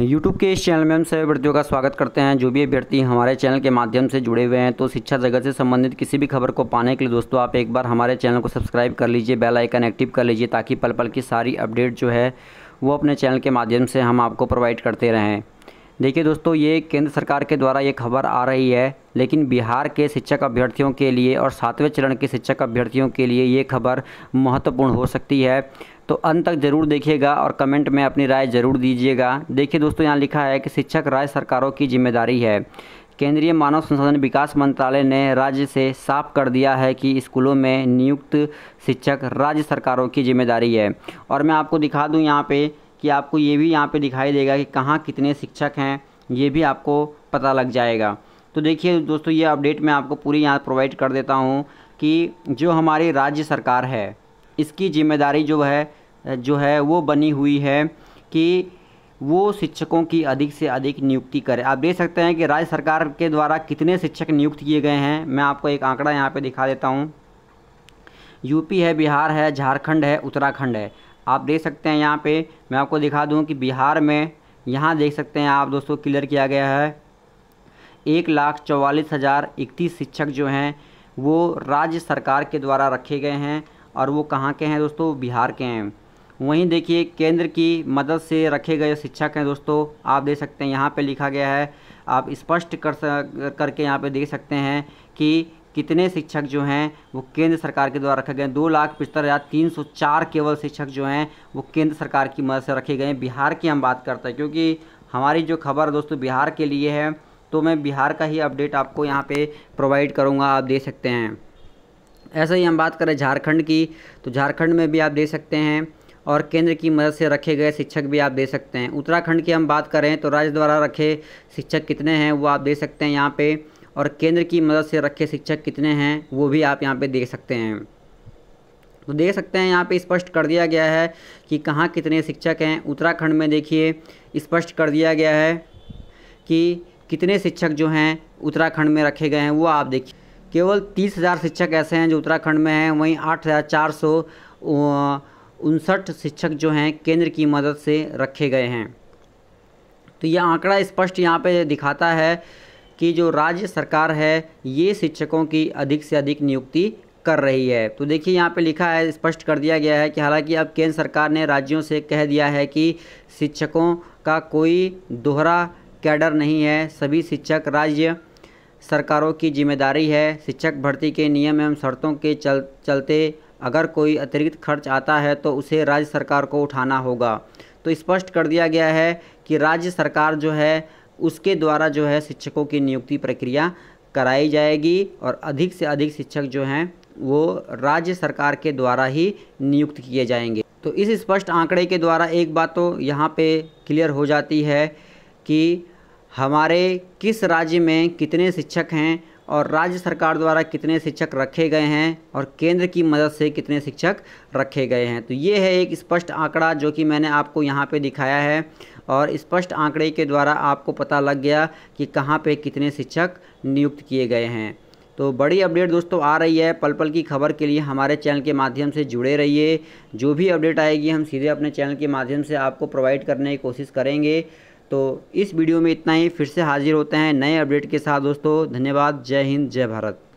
YouTube के इस channel में हम सभी अभ्यर्थियों का स्वागत करते हैं जो भी अभ्यर्थी हमारे चैनल के माध्यम से जुड़े हुए हैं तो शिक्षा जगत से संबंधित किसी भी खबर को पाने के लिए दोस्तों आप एक बार हमारे चैनल को सब्सक्राइब कर लीजिए बेल आइकन एक्टिव कर लीजिए ताकि पल पल की सारी अपडेट जो है वो अपने चैनल के माध्यम से हम आपको प्रोवाइड करते रहें देखिए दोस्तों ये केंद्र सरकार के द्वारा ये खबर आ रही है लेकिन बिहार के शिक्षक अभ्यर्थियों के लिए और सातवें चरण के शिक्षक अभ्यर्थियों के लिए ये खबर महत्वपूर्ण हो सकती है तो अंत तक जरूर देखिएगा और कमेंट में अपनी राय जरूर दीजिएगा देखिए दोस्तों यहाँ लिखा है कि शिक्षक राज्य सरकारों की जिम्मेदारी है केंद्रीय मानव संसाधन विकास मंत्रालय ने राज्य से साफ कर दिया है कि स्कूलों में नियुक्त शिक्षक राज्य सरकारों की जिम्मेदारी है और मैं आपको दिखा दूं यहाँ पे कि आपको ये भी यहाँ पे दिखाई देगा कि कहाँ कितने शिक्षक हैं ये भी आपको पता लग जाएगा तो देखिए दोस्तों ये अपडेट मैं आपको पूरी यहाँ प्रोवाइड कर देता हूँ कि जो हमारी राज्य सरकार है इसकी जिम्मेदारी जो है जो है वो बनी हुई है कि वो शिक्षकों की अधिक से अधिक नियुक्ति करे आप देख सकते हैं कि राज्य सरकार के द्वारा कितने शिक्षक नियुक्त किए गए हैं मैं आपको एक आंकड़ा यहाँ पे दिखा देता हूँ यूपी है बिहार है झारखंड है उत्तराखंड है आप देख सकते हैं यहाँ पे मैं आपको दिखा दूँ कि बिहार में यहाँ देख सकते हैं आप दोस्तों क्लियर किया गया है एक लाख चौवालीस हज़ार इकतीस शिक्षक जो हैं वो राज्य सरकार के द्वारा रखे गए हैं और वो कहाँ के हैं दोस्तों बिहार के हैं वहीं देखिए केंद्र की मदद से रखे गए शिक्षक हैं दोस्तों आप देख सकते हैं यहाँ पे लिखा गया है आप स्पष्ट कर करके यहाँ पे देख सकते हैं कि कितने शिक्षक जो हैं वो केंद्र सरकार के द्वारा रखे गए दो लाख पचहत्तर हज़ार तीन सौ चार केवल शिक्षक जो हैं वो केंद्र सरकार की मदद से रखे गए हैं बिहार की हम बात करते हैं क्योंकि हमारी जो खबर दोस्तों बिहार के लिए है तो मैं बिहार का ही अपडेट आपको यहाँ पर प्रोवाइड करूँगा आप देख सकते हैं ऐसे ही हम बात करें झारखंड की तो झारखंड में भी आप देख सकते हैं और केंद्र की मदद से रखे गए शिक्षक भी आप दे सकते हैं उत्तराखंड की हम बात करें तो राज्य द्वारा रखे शिक्षक कितने हैं वो आप दे सकते हैं यहाँ पे और केंद्र की मदद से रखे शिक्षक कितने हैं वो भी आप यहाँ पे देख सकते हैं तो देख सकते हैं यहाँ पे स्पष्ट कर दिया गया है कि कहाँ कितने शिक्षक हैं उत्तराखंड में देखिए स्पष्ट कर दिया गया है कि कितने शिक्षक जो हैं उत्तराखंड में रखे गए हैं वो आप देखिए केवल तीस हज़ार शिक्षक ऐसे हैं जो उत्तराखंड में हैं वहीं आठ हज़ार चार सौ उनसठ शिक्षक जो हैं केंद्र की मदद से रखे गए हैं तो यह आंकड़ा स्पष्ट यहाँ पे दिखाता है कि जो राज्य सरकार है ये शिक्षकों की अधिक से अधिक नियुक्ति कर रही है तो देखिए यहाँ पे लिखा है स्पष्ट कर दिया गया है कि हालांकि अब केंद्र सरकार ने राज्यों से कह दिया है कि शिक्षकों का कोई दोहरा कैडर नहीं है सभी शिक्षक राज्य सरकारों की जिम्मेदारी है शिक्षक भर्ती के नियम एवं शर्तों के चल चलते अगर कोई अतिरिक्त खर्च आता है तो उसे राज्य सरकार को उठाना होगा तो स्पष्ट कर दिया गया है कि राज्य सरकार जो है उसके द्वारा जो है शिक्षकों की नियुक्ति प्रक्रिया कराई जाएगी और अधिक से अधिक शिक्षक जो हैं वो राज्य सरकार के द्वारा ही नियुक्त किए जाएंगे तो इस स्पष्ट आंकड़े के द्वारा एक बात तो यहाँ पे क्लियर हो जाती है कि हमारे किस राज्य में कितने शिक्षक हैं और राज्य सरकार द्वारा कितने शिक्षक रखे गए हैं और केंद्र की मदद से कितने शिक्षक रखे गए हैं तो ये है एक स्पष्ट आंकड़ा जो कि मैंने आपको यहाँ पर दिखाया है और स्पष्ट आंकड़े के द्वारा आपको पता लग गया कि कहाँ पे कितने शिक्षक नियुक्त किए गए हैं तो बड़ी अपडेट दोस्तों आ रही है पल पल की खबर के लिए हमारे चैनल के माध्यम से जुड़े रहिए जो भी अपडेट आएगी हम सीधे अपने चैनल के माध्यम से आपको प्रोवाइड करने की कोशिश करेंगे तो इस वीडियो में इतना ही फिर से हाजिर होते हैं नए अपडेट के साथ दोस्तों धन्यवाद जय हिंद जय भारत